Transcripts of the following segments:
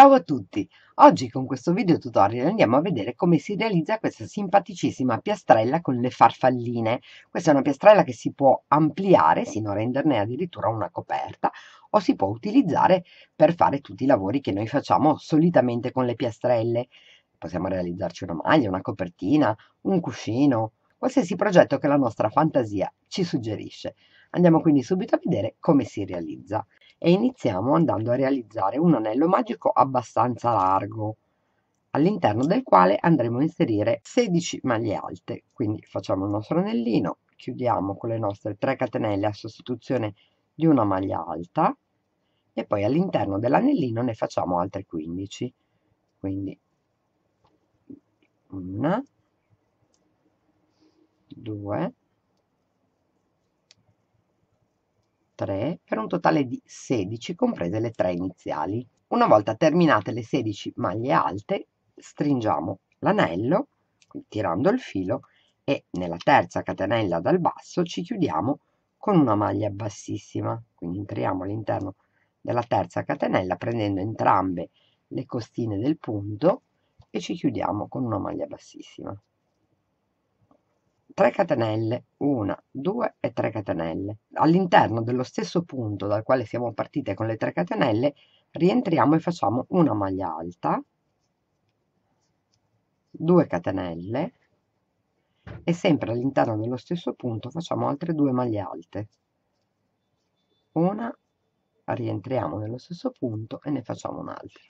Ciao a tutti! Oggi con questo video tutorial andiamo a vedere come si realizza questa simpaticissima piastrella con le farfalline. Questa è una piastrella che si può ampliare sino a renderne addirittura una coperta o si può utilizzare per fare tutti i lavori che noi facciamo solitamente con le piastrelle. Possiamo realizzarci una maglia, una copertina, un cuscino, qualsiasi progetto che la nostra fantasia ci suggerisce. Andiamo quindi subito a vedere come si realizza e iniziamo andando a realizzare un anello magico abbastanza largo all'interno del quale andremo a inserire 16 maglie alte quindi facciamo il nostro anellino chiudiamo con le nostre 3 catenelle a sostituzione di una maglia alta e poi all'interno dell'anellino ne facciamo altre 15 quindi una due 3 per un totale di 16 comprese le 3 iniziali. Una volta terminate le 16 maglie alte stringiamo l'anello tirando il filo e nella terza catenella dal basso ci chiudiamo con una maglia bassissima quindi entriamo all'interno della terza catenella prendendo entrambe le costine del punto e ci chiudiamo con una maglia bassissima 3 catenelle, 1, 2 e 3 catenelle. All'interno dello stesso punto dal quale siamo partite con le 3 catenelle, rientriamo e facciamo una maglia alta, 2 catenelle e sempre all'interno dello stesso punto facciamo altre due maglie alte. Una, rientriamo nello stesso punto e ne facciamo un'altra.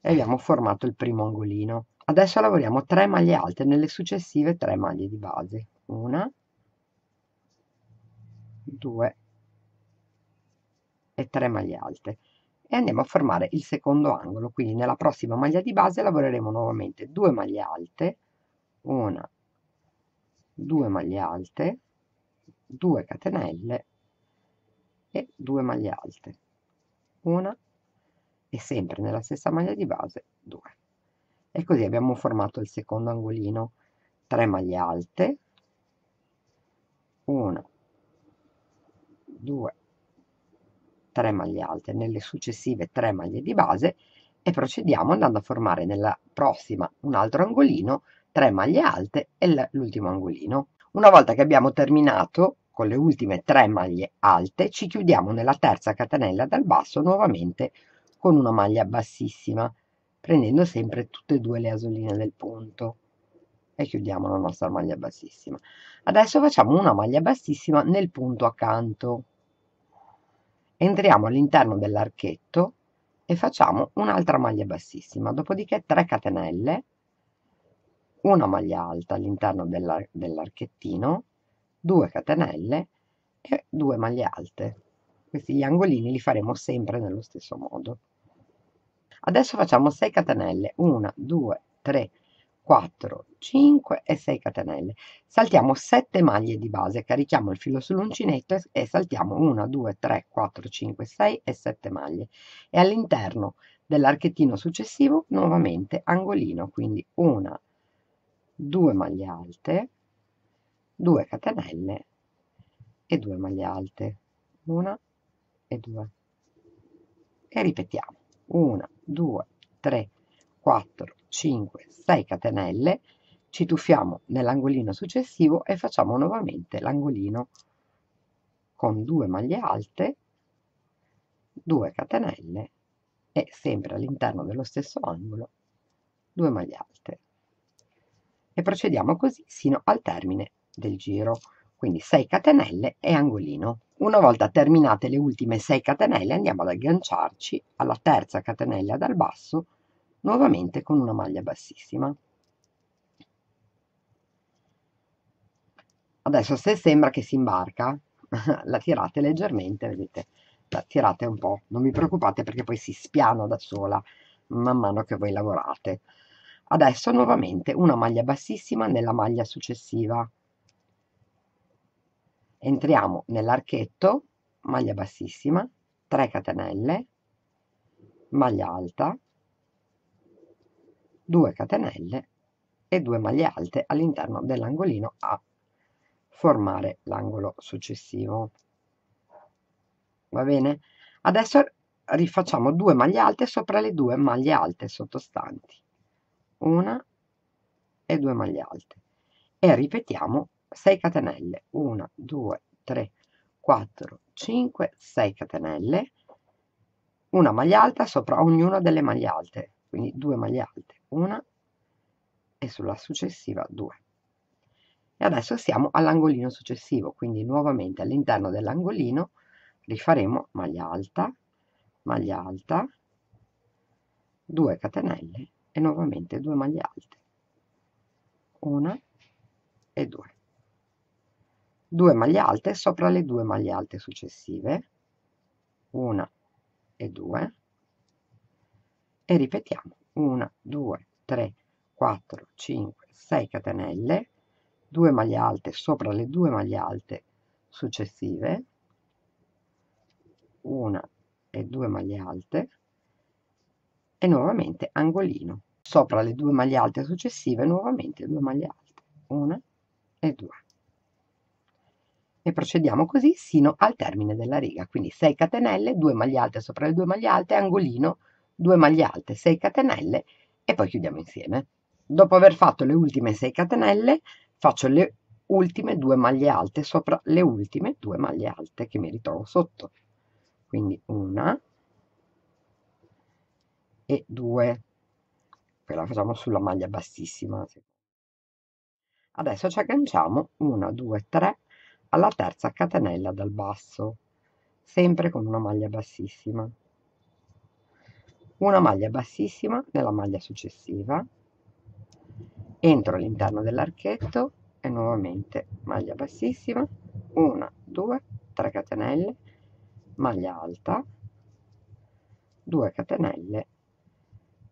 E abbiamo formato il primo angolino. Adesso lavoriamo 3 maglie alte nelle successive 3 maglie di base. 1, 2 e 3 maglie alte e andiamo a formare il secondo angolo quindi nella prossima maglia di base lavoreremo nuovamente 2 maglie alte 1 2 maglie alte 2 catenelle e 2 maglie alte 1 e sempre nella stessa maglia di base 2 e così abbiamo formato il secondo angolino 3 maglie alte 1 2 3 maglie alte nelle successive 3 maglie di base e procediamo andando a formare nella prossima un altro angolino 3 maglie alte e l'ultimo angolino una volta che abbiamo terminato con le ultime 3 maglie alte ci chiudiamo nella terza catenella dal basso nuovamente con una maglia bassissima prendendo sempre tutte e due le asoline del punto e chiudiamo la nostra maglia bassissima adesso facciamo una maglia bassissima nel punto accanto entriamo all'interno dell'archetto e facciamo un'altra maglia bassissima dopodiché 3 catenelle una maglia alta all'interno dell'archettino dell 2 catenelle e 2 maglie alte questi gli angolini li faremo sempre nello stesso modo Adesso facciamo 6 catenelle, 1, 2, 3, 4, 5 e 6 catenelle. Saltiamo 7 maglie di base, carichiamo il filo sull'uncinetto e, saltiamo 1, 2, 3, 4, 5, 6 e 7 maglie. E all'interno dell'archettino successivo nuovamente angolino, quindi 1, 2 maglie alte, 2 catenelle e 2 maglie alte, 1 e 2. E ripetiamo. 1, 2, 3, 4, 5, 6 catenelle, ci tuffiamo nell'angolino successivo e facciamo nuovamente l'angolino con 2 maglie alte, 2 catenelle e sempre all'interno dello stesso angolo 2 maglie alte. E procediamo così sino al termine del giro, quindi 6 catenelle e angolino. Una volta terminate le ultime 6 catenelle andiamo ad agganciarci alla terza catenella dal basso nuovamente con una maglia bassissima. Adesso se sembra che si imbarca la tirate leggermente, vedete, la tirate un po', non vi preoccupate perché poi si spiana da sola man mano che voi lavorate. Adesso nuovamente una maglia bassissima nella maglia successiva entriamo nell'archetto, maglia bassissima, 3 catenelle, maglia alta, 2 catenelle e 2 maglie alte all'interno dell'angolino a formare l'angolo successivo. Va bene? Adesso rifacciamo 2 maglie alte sopra le 2 maglie alte sottostanti. Una e due maglie alte. E ripetiamo 6 catenelle 1 2 3 4 5 6 catenelle una maglia alta sopra ognuna delle maglie alte quindi 2 maglie alte una e sulla successiva 2 e adesso siamo all'angolino successivo quindi nuovamente all'interno dell'angolino rifaremo maglia alta maglia alta 2 catenelle e nuovamente 2 maglie alte una e due 2 maglie alte sopra le due maglie alte successive, una e 2, e ripetiamo 1, 2, 3, 4, 5, 6 catenelle, 2 maglie alte sopra le due maglie alte successive, 1 e 2 maglie alte, e nuovamente angolino sopra le due maglie alte successive, nuovamente 2 maglie alte, 1 e 2 e procediamo così sino al termine della riga, quindi 6 catenelle, 2 maglie alte sopra le 2 maglie alte, angolino, 2 maglie alte, 6 catenelle e poi chiudiamo insieme. Dopo aver fatto le ultime 6 catenelle faccio le ultime 2 maglie alte sopra le ultime 2 maglie alte che mi ritrovo sotto, quindi una e due. poi la facciamo sulla maglia bassissima. Adesso ci agganciamo 1, 2, 3, alla terza catenella dal basso sempre con una maglia bassissima una maglia bassissima nella maglia successiva entro all'interno dell'archetto e nuovamente maglia bassissima 1 2 3 catenelle maglia alta 2 catenelle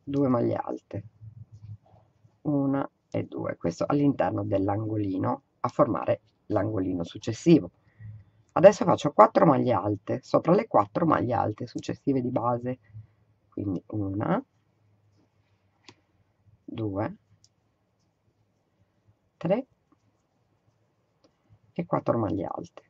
2 maglie alte 1 e 2 questo all'interno dell'angolino a formare l'angolino successivo. Adesso faccio 4 maglie alte, sopra le 4 maglie alte successive di base, quindi una, due, tre e quattro maglie alte.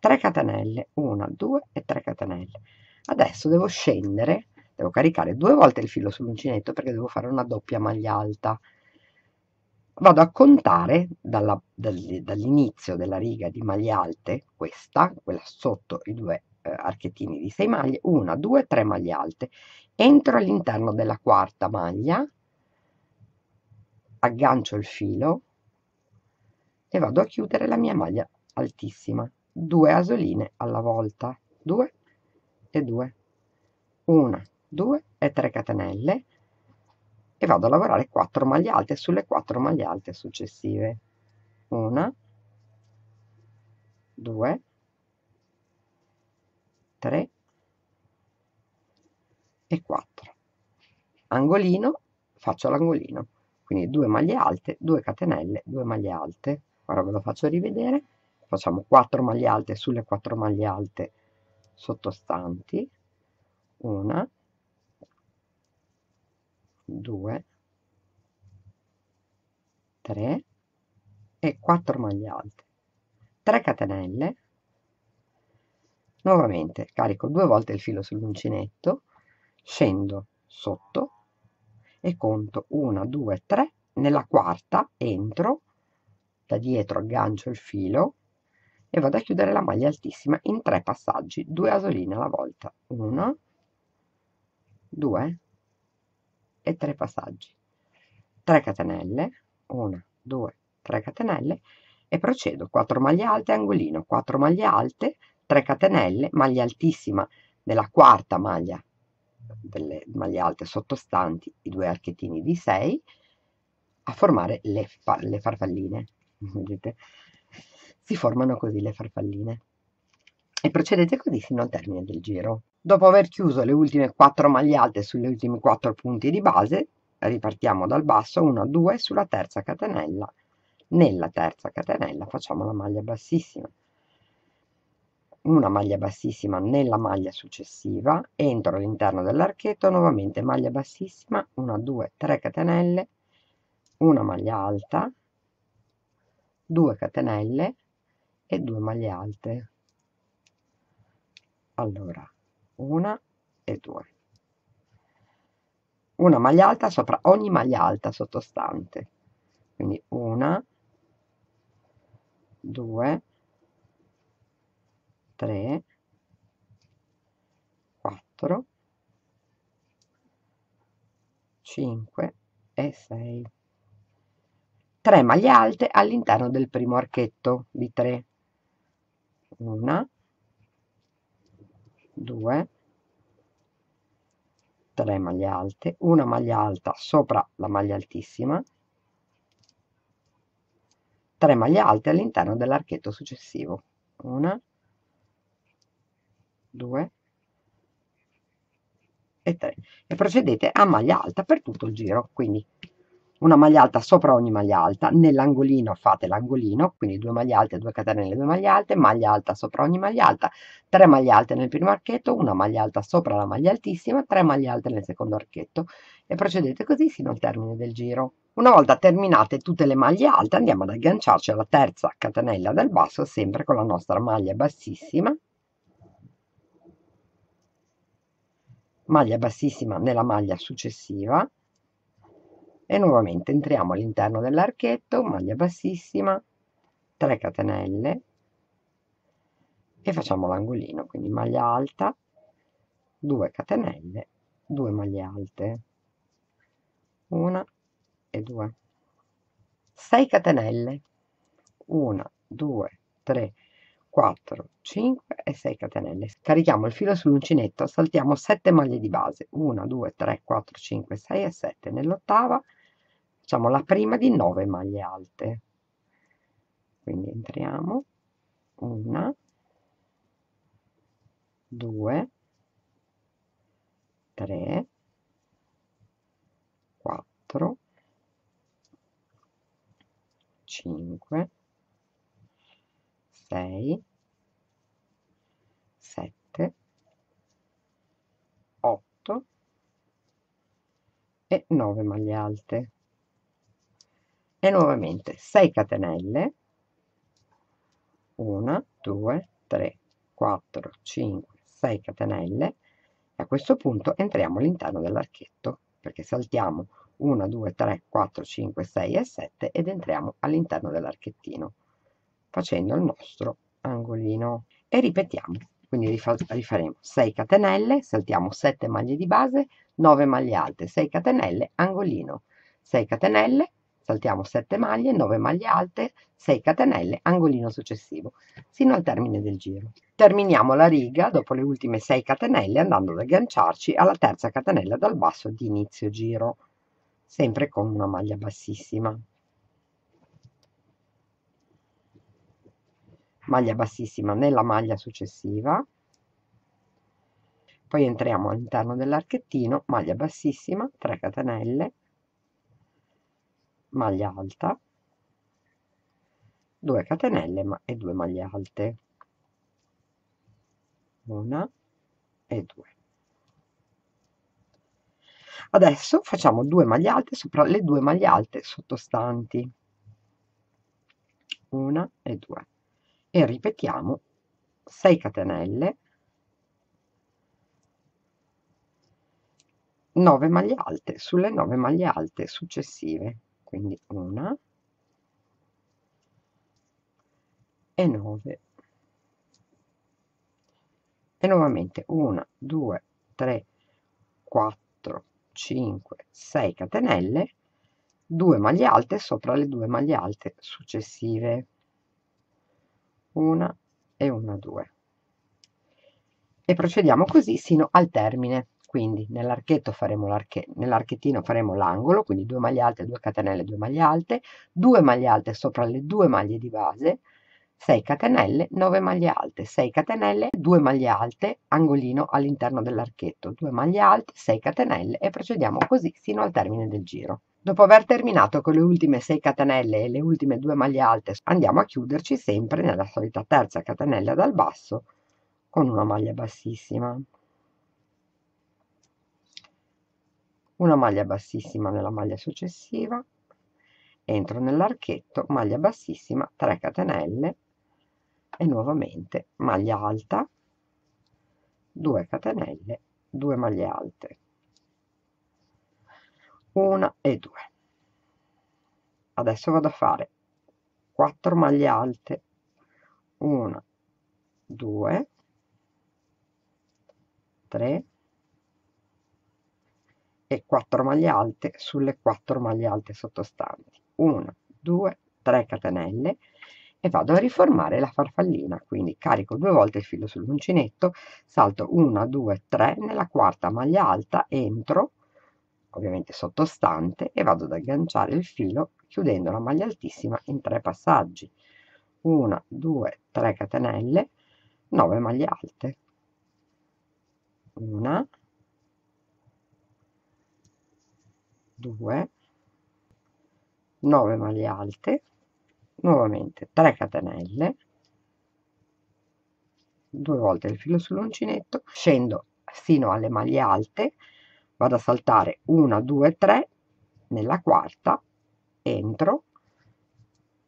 3 catenelle, 1, 2 e 3 catenelle. Adesso devo scendere, devo caricare due volte il filo sull'uncinetto perché devo fare una doppia maglia alta vado a contare dalla, dal, dall'inizio della riga di maglie alte, questa, quella sotto i due eh, archettini di 6 maglie, 1, 2, 3 maglie alte, entro all'interno della quarta maglia, aggancio il filo e vado a chiudere la mia maglia altissima, 2 asoline alla volta, 2 e 2, 1, 2 e 3 catenelle, e vado a lavorare 4 maglie alte sulle 4 maglie alte successive. Una, due, tre e 4. Angolino, faccio l'angolino, quindi 2 maglie alte, 2 catenelle, 2 maglie alte. Ora ve lo faccio rivedere, facciamo 4 maglie alte sulle 4 maglie alte sottostanti, una, 2 3 e 4 maglie alte 3 catenelle nuovamente carico due volte il filo sull'uncinetto scendo sotto e conto 1 2 3 nella quarta entro da dietro aggancio il filo e vado a chiudere la maglia altissima in tre passaggi, due asoline alla volta, 1, 2, e 3 passaggi. 3 catenelle, 1, 2, 3 catenelle e procedo 4 maglie alte, angolino, 4 maglie alte, 3 catenelle, maglia altissima della quarta maglia delle maglie alte sottostanti, i due archettini di 6 a formare le, le farfalline. Vedete? Si formano così le farfalline. E procedete così fino al termine del giro. Dopo aver chiuso le ultime 4 maglie alte sulle ultimi 4 punti di base, ripartiamo dal basso 1, 2 sulla terza catenella. Nella terza catenella facciamo la maglia bassissima. Una maglia bassissima nella maglia successiva, entro all'interno dell'archetto, nuovamente maglia bassissima, 1, 2, 3 catenelle, una maglia alta, 2 catenelle e 2 maglie alte. Allora, una e due. Una maglia alta sopra ogni maglia alta sottostante. Quindi una, due, tre, quattro, cinque e sei. Tre maglie alte all'interno del primo archetto di 3 1 2 3 maglie alte una maglia alta sopra la maglia altissima 3 maglie alte all'interno dell'archetto successivo 1 2 e 3 e procedete a maglia alta per tutto il giro quindi una maglia alta sopra ogni maglia alta, nell'angolino fate l'angolino, quindi due maglie alte, due catenelle, due maglie alte, maglia alta sopra ogni maglia alta, tre maglie alte nel primo archetto, una maglia alta sopra la maglia altissima, tre maglie alte nel secondo archetto e procedete così fino al termine del giro. Una volta terminate tutte le maglie alte andiamo ad agganciarci alla terza catenella del basso sempre con la nostra maglia bassissima maglia bassissima nella maglia successiva e nuovamente entriamo all'interno dell'archetto, maglia bassissima, 3 catenelle e facciamo l'angolino, quindi maglia alta, 2 catenelle, 2 maglie alte, 1 e 2, 6 catenelle, 1, 2, 3, 4, 5 e 6 catenelle. Carichiamo il filo sull'uncinetto, saltiamo 7 maglie di base, 1, 2, 3, 4, 5, 6 e 7. Nell'ottava facciamo la prima di 9 maglie alte quindi entriamo una due tre quattro cinque sei sette otto e 9 maglie alte e nuovamente 6 catenelle 1 2 3 4 5 6 catenelle e a questo punto entriamo all'interno dell'archetto perché saltiamo 1 2 3 4 5 6 e 7 ed entriamo all'interno dell'archettino facendo il nostro angolino e ripetiamo quindi rifaremo 6 catenelle saltiamo 7 maglie di base 9 maglie alte 6 catenelle angolino 6 catenelle Saltiamo 7 maglie, 9 maglie alte, 6 catenelle, angolino successivo, sino al termine del giro. Terminiamo la riga dopo le ultime 6 catenelle andando ad agganciarci alla terza catenella dal basso di inizio giro, sempre con una maglia bassissima. maglia bassissima nella maglia successiva, poi entriamo all'interno dell'archettino, maglia bassissima, 3 catenelle, maglia alta 2 catenelle ma e 2 maglie alte 1 e 2 adesso facciamo 2 maglie alte sopra le 2 maglie alte sottostanti una e due e ripetiamo 6 catenelle 9 maglie alte sulle 9 maglie alte successive quindi una e 9 e nuovamente 1 2 3 4 5 6 catenelle 2 maglie alte sopra le due maglie alte successive una e una 2 e procediamo così sino al termine quindi nell'archetto faremo nell'archettino faremo l'angolo, quindi 2 maglie alte, 2 catenelle, 2 maglie alte, 2 maglie alte sopra le due maglie di base, 6 catenelle, 9 maglie alte, 6 catenelle, 2 maglie alte, angolino all'interno dell'archetto, 2 maglie alte, 6 catenelle e procediamo così fino al termine del giro. Dopo aver terminato con le ultime 6 catenelle e le ultime 2 maglie alte, andiamo a chiuderci sempre nella solita terza catenella dal basso con una maglia bassissima. una maglia bassissima nella maglia successiva entro nell'archetto maglia bassissima 3 catenelle e nuovamente maglia alta 2 catenelle 2 maglie alte 1 e 2 adesso vado a fare 4 maglie alte 1 2 3 e 4 maglie alte sulle 4 maglie alte sottostanti 1 2 3 catenelle e vado a riformare la farfallina quindi carico due volte il filo sull'uncinetto salto 1 2 3 nella quarta maglia alta entro ovviamente sottostante e vado ad agganciare il filo chiudendo la maglia altissima in tre passaggi 1 2 3 catenelle 9 maglie alte 1 2 9 maglie alte nuovamente 3 catenelle due volte il filo sull'uncinetto scendo fino alle maglie alte vado a saltare 1 2 3 nella quarta entro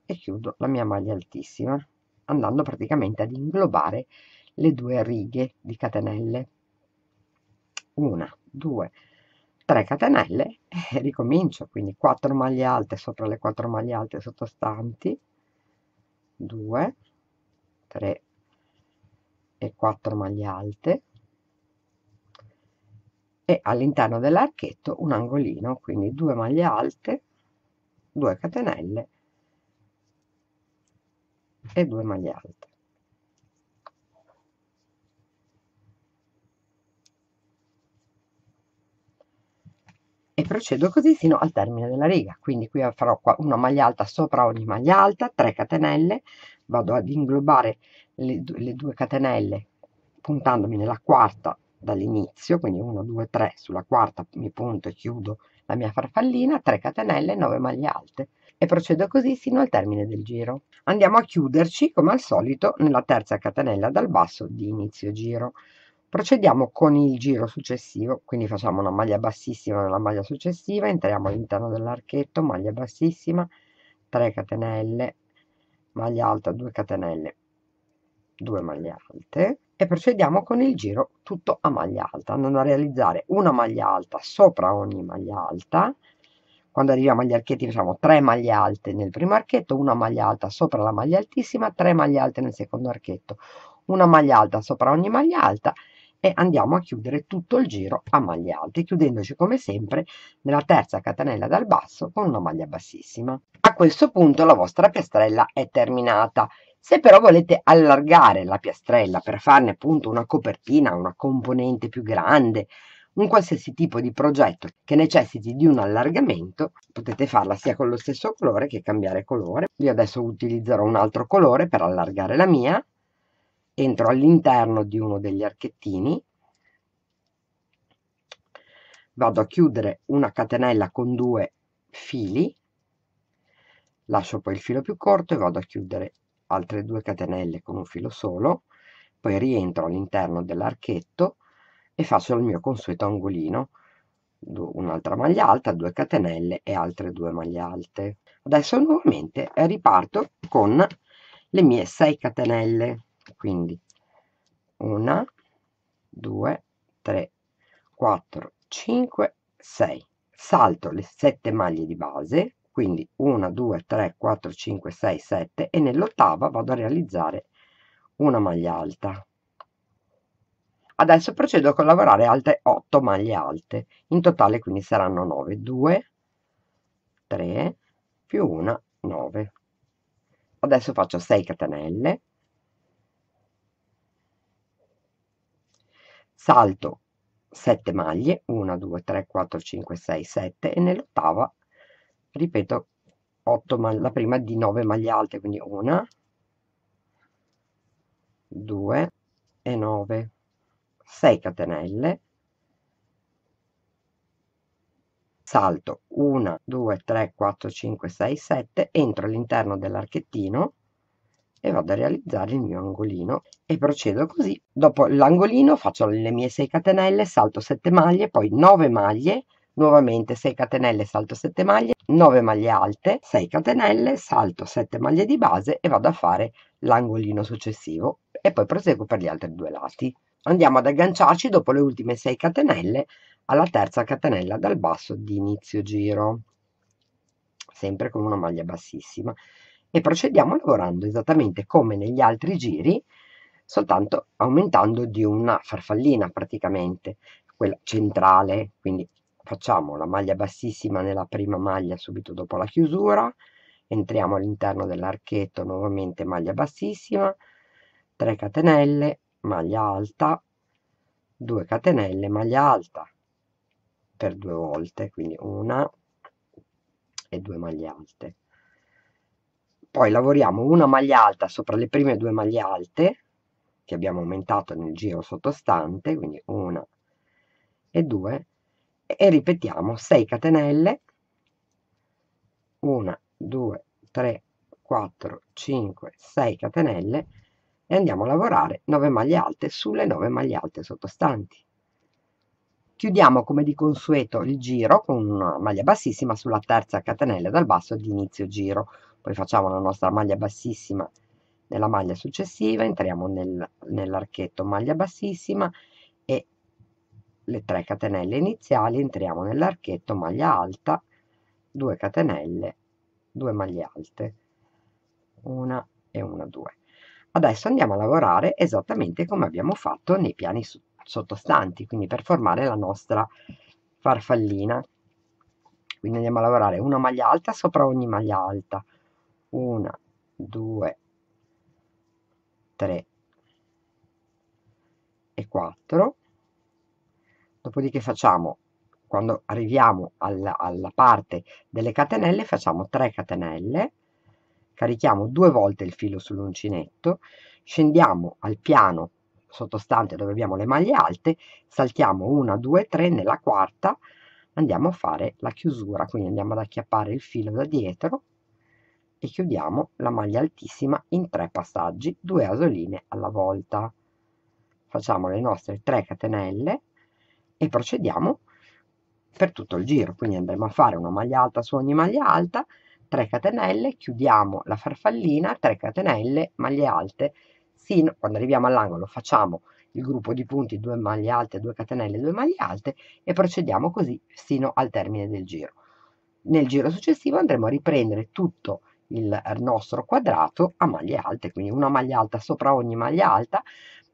e chiudo la mia maglia altissima andando praticamente ad inglobare le due righe di catenelle 1 2 3 3 catenelle e eh, ricomincio, quindi 4 maglie alte sopra le 4 maglie alte sottostanti, 2, 3 e 4 maglie alte e all'interno dell'archetto un angolino, quindi 2 maglie alte, 2 catenelle e 2 maglie alte. e procedo così fino al termine della riga quindi qui farò una maglia alta sopra ogni maglia alta 3 catenelle vado ad inglobare le, due, le due catenelle puntandomi nella quarta dall'inizio quindi 1 2 3 sulla quarta mi punto e chiudo la mia farfallina 3 catenelle 9 maglie alte e procedo così sino al termine del giro. Andiamo a chiuderci come al solito nella terza catenella dal basso di inizio giro. Procediamo con il giro successivo, quindi facciamo una maglia bassissima nella maglia successiva, entriamo all'interno dell'archetto, maglia bassissima, 3 catenelle, maglia alta 2 catenelle, 2 maglie alte e procediamo con il giro tutto a maglia alta, andando a realizzare una maglia alta sopra ogni maglia alta, quando arriviamo agli archetti facciamo 3 maglie alte nel primo archetto, una maglia alta sopra la maglia altissima, 3 maglie alte nel secondo archetto, una maglia alta sopra ogni maglia alta e andiamo a chiudere tutto il giro a maglie alte chiudendoci come sempre nella terza catenella dal basso con una maglia bassissima a questo punto la vostra piastrella è terminata se però volete allargare la piastrella per farne appunto una copertina una componente più grande un qualsiasi tipo di progetto che necessiti di un allargamento, potete farla sia con lo stesso colore che cambiare colore. Io adesso utilizzerò un altro colore per allargare la mia entro all'interno di uno degli archettini, vado a chiudere una catenella con due fili, lascio poi il filo più corto e vado a chiudere altre due catenelle con un filo solo, poi rientro all'interno dell'archetto e faccio il mio consueto angolino, un'altra maglia alta, due catenelle e altre due maglie alte. Adesso nuovamente riparto con le mie 6 catenelle quindi una, due, tre, quattro, cinque, sei. Salto le sette maglie di base, quindi 1, 2, 3, 4, 5, 6, 7 e nell'ottava vado a realizzare una maglia alta. Adesso procedo con lavorare altre 8 maglie alte, in totale quindi saranno 9, 2, 3 più 1, 9. Adesso faccio 6 catenelle, salto 7 maglie 1 2 3 4 5 6 7 e nell'ottava ripeto 8 maglie la prima di 9 maglie alte quindi una 2 e 9 6 catenelle salto 1 2 3 4 5 6 7 entro all'interno dell'archettino e vado a realizzare il mio angolino e procedo così. Dopo l'angolino faccio le mie 6 catenelle, salto 7 maglie, poi 9 maglie, nuovamente 6 catenelle, salto 7 maglie, 9 maglie alte, 6 catenelle, salto 7 maglie di base e vado a fare l'angolino successivo e poi proseguo per gli altri due lati. Andiamo ad agganciarci dopo le ultime 6 catenelle alla terza catenella dal basso di inizio giro sempre con una maglia bassissima e procediamo lavorando esattamente come negli altri giri, soltanto aumentando di una farfallina praticamente, quella centrale, quindi facciamo la maglia bassissima nella prima maglia subito dopo la chiusura, entriamo all'interno dell'archetto nuovamente maglia bassissima, 3 catenelle, maglia alta, 2 catenelle, maglia alta per due volte, quindi una e due maglie alte poi lavoriamo una maglia alta sopra le prime due maglie alte che abbiamo aumentato nel giro sottostante quindi una e due e ripetiamo 6 catenelle 1 2 3 4 5 6 catenelle e andiamo a lavorare 9 maglie alte sulle 9 maglie alte sottostanti chiudiamo come di consueto il giro con una maglia bassissima sulla terza catenella dal basso di inizio giro poi facciamo la nostra maglia bassissima nella maglia successiva entriamo nel, nell'archetto maglia bassissima e le 3 catenelle iniziali entriamo nell'archetto maglia alta 2 catenelle 2 maglie alte una e una 2 adesso andiamo a lavorare esattamente come abbiamo fatto nei piani su, sottostanti quindi per formare la nostra farfallina quindi andiamo a lavorare una maglia alta sopra ogni maglia alta una, due, tre e quattro. dopodiché facciamo quando arriviamo alla, alla parte delle catenelle facciamo 3 catenelle carichiamo due volte il filo sull'uncinetto scendiamo al piano sottostante dove abbiamo le maglie alte saltiamo 1 2 3 nella quarta andiamo a fare la chiusura quindi andiamo ad acchiappare il filo da dietro e chiudiamo la maglia altissima in tre passaggi, due asoline alla volta. Facciamo le nostre 3 catenelle e procediamo per tutto il giro, quindi andremo a fare una maglia alta su ogni maglia alta, 3 catenelle, chiudiamo la farfallina, 3 catenelle, maglie alte, sino quando arriviamo all'angolo facciamo il gruppo di punti 2 maglie alte, 2 catenelle, 2 maglie alte e procediamo così sino al termine del giro. Nel giro successivo andremo a riprendere tutto il nostro quadrato a maglie alte, quindi una maglia alta sopra ogni maglia alta,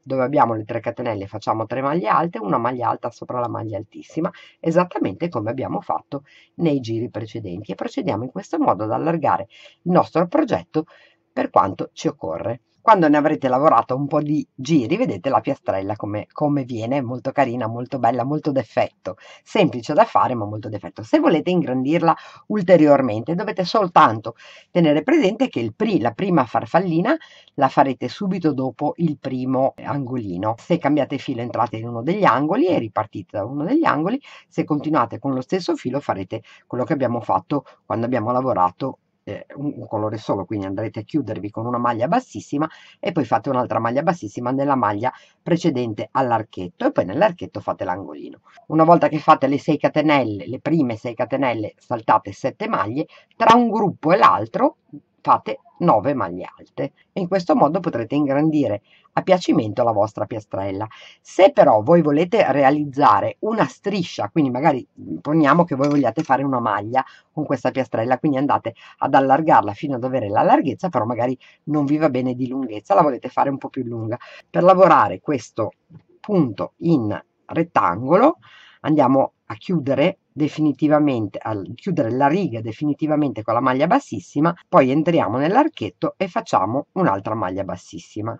dove abbiamo le tre catenelle facciamo tre maglie alte, una maglia alta sopra la maglia altissima, esattamente come abbiamo fatto nei giri precedenti e procediamo in questo modo ad allargare il nostro progetto per quanto ci occorre. Quando ne avrete lavorato un po' di giri vedete la piastrella come, come viene, molto carina, molto bella, molto d'effetto, semplice da fare ma molto d'effetto. Se volete ingrandirla ulteriormente dovete soltanto tenere presente che pri, la prima farfallina la farete subito dopo il primo angolino. Se cambiate filo entrate in uno degli angoli e ripartite da uno degli angoli, se continuate con lo stesso filo farete quello che abbiamo fatto quando abbiamo lavorato eh, un, un, colore solo, quindi andrete a chiudervi con una maglia bassissima e poi fate un'altra maglia bassissima nella maglia precedente all'archetto e poi nell'archetto fate l'angolino. Una volta che fate le 6 catenelle, le prime 6 catenelle, saltate 7 maglie, tra un gruppo e l'altro fate 9 maglie alte e in questo modo potrete ingrandire a piacimento la vostra piastrella. Se però voi volete realizzare una striscia, quindi magari poniamo che voi vogliate fare una maglia con questa piastrella, quindi andate ad allargarla fino ad avere la larghezza, però magari non vi va bene di lunghezza, la volete fare un po' più lunga. Per lavorare questo punto in rettangolo andiamo a chiudere definitivamente, a chiudere la riga definitivamente con la maglia bassissima, poi entriamo nell'archetto e facciamo un'altra maglia bassissima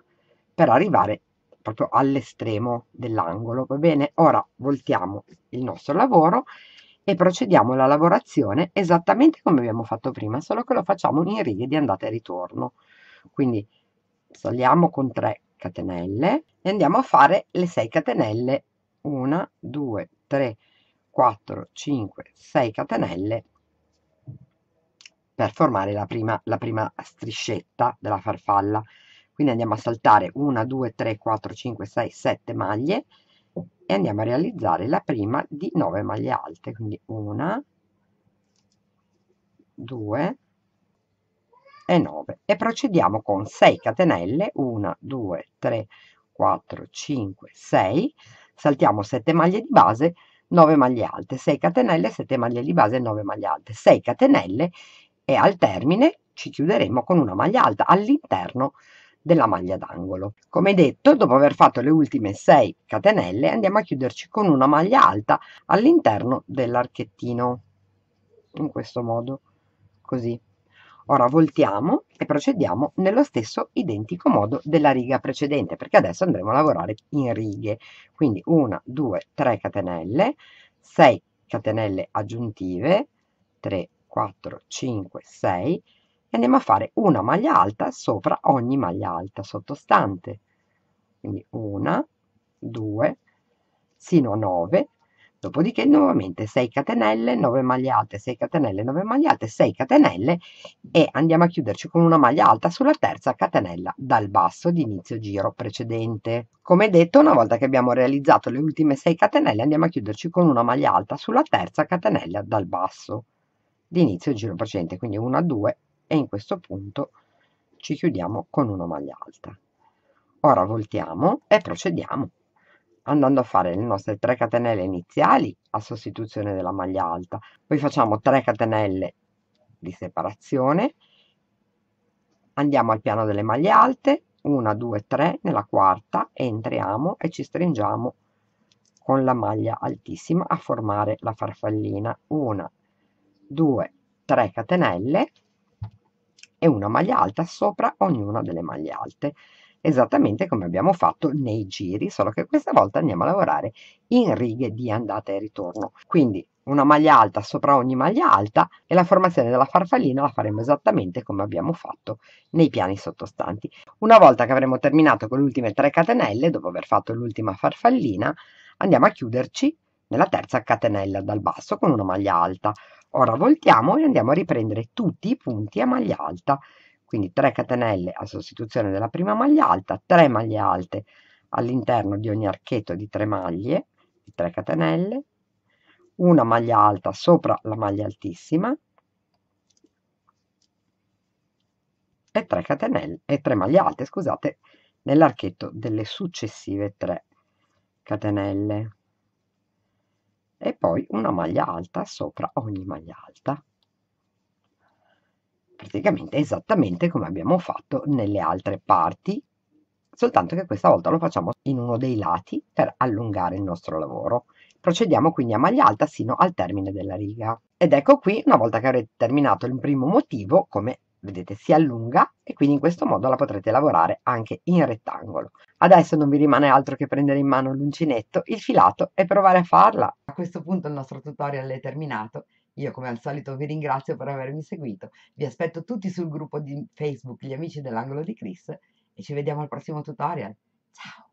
per arrivare proprio all'estremo dell'angolo, va bene? Ora voltiamo il nostro lavoro e procediamo alla lavorazione esattamente come abbiamo fatto prima, solo che lo facciamo in righe di andata e ritorno. Quindi saliamo con 3 catenelle e andiamo a fare le 6 catenelle 1, 2, 3, 4, 5, 6 catenelle per formare la prima, la prima striscetta della farfalla. Quindi andiamo a saltare 1, 2, 3, 4, 5, 6, 7 maglie e andiamo a realizzare la prima di 9 maglie alte. Quindi 1, 2 e 9 e procediamo con 6 catenelle 1 2 3 4 5 6 saltiamo 7 maglie di base 9 maglie alte 6 catenelle 7 maglie di base 9 maglie alte 6 catenelle e al termine ci chiuderemo con una maglia alta all'interno della maglia d'angolo. Come detto, dopo aver fatto le ultime 6 catenelle, andiamo a chiuderci con una maglia alta all'interno dell'archettino, in questo modo, così. Ora voltiamo e procediamo nello stesso identico modo della riga precedente, perché adesso andremo a lavorare in righe. Quindi 1, 2, 3 catenelle, 6 catenelle aggiuntive, 3, 4, 5, 6, e andiamo a fare una maglia alta sopra ogni maglia alta sottostante. Quindi 1, 2, sino a 9, Dopodiché nuovamente 6 catenelle, 9 maglie alte, 6 catenelle, 9 maglie alte, 6 catenelle e andiamo a chiuderci con una maglia alta sulla terza catenella dal basso di inizio giro precedente. Come detto, una volta che abbiamo realizzato le ultime 6 catenelle andiamo a chiuderci con una maglia alta sulla terza catenella dal basso di inizio giro precedente, quindi 1, 2 e in questo punto ci chiudiamo con una maglia alta. Ora voltiamo e procediamo andando a fare le nostre 3 catenelle iniziali a sostituzione della maglia alta poi facciamo 3 catenelle di separazione andiamo al piano delle maglie alte 1 2 3 nella quarta entriamo e ci stringiamo con la maglia altissima a formare la farfallina 1 2 3 catenelle e una maglia alta sopra ognuna delle maglie alte esattamente come abbiamo fatto nei giri, solo che questa volta andiamo a lavorare in righe di andata e ritorno. Quindi una maglia alta sopra ogni maglia alta e la formazione della farfallina la faremo esattamente come abbiamo fatto nei piani sottostanti. Una volta che avremo terminato con le ultime 3 catenelle, dopo aver fatto l'ultima farfallina, andiamo a chiuderci nella terza catenella dal basso con una maglia alta. Ora voltiamo e andiamo a riprendere tutti i punti a maglia alta quindi 3 catenelle a sostituzione della prima maglia alta, 3 maglie alte all'interno di ogni archetto di 3 maglie, di 3 catenelle, una maglia alta sopra la maglia altissima e 3 catenelle e 3 maglie alte, scusate, nell'archetto delle successive 3 catenelle e poi una maglia alta sopra ogni maglia alta praticamente esattamente come abbiamo fatto nelle altre parti, soltanto che questa volta lo facciamo in uno dei lati per allungare il nostro lavoro. Procediamo quindi a maglia alta sino al termine della riga. Ed ecco qui, una volta che avrete terminato il primo motivo, come vedete si allunga e quindi in questo modo la potrete lavorare anche in rettangolo. Adesso non vi rimane altro che prendere in mano l'uncinetto, il filato e provare a farla. A questo punto il nostro tutorial è terminato io come al solito vi ringrazio per avermi seguito, vi aspetto tutti sul gruppo di Facebook Gli Amici dell'Angolo di Chris e ci vediamo al prossimo tutorial. Ciao!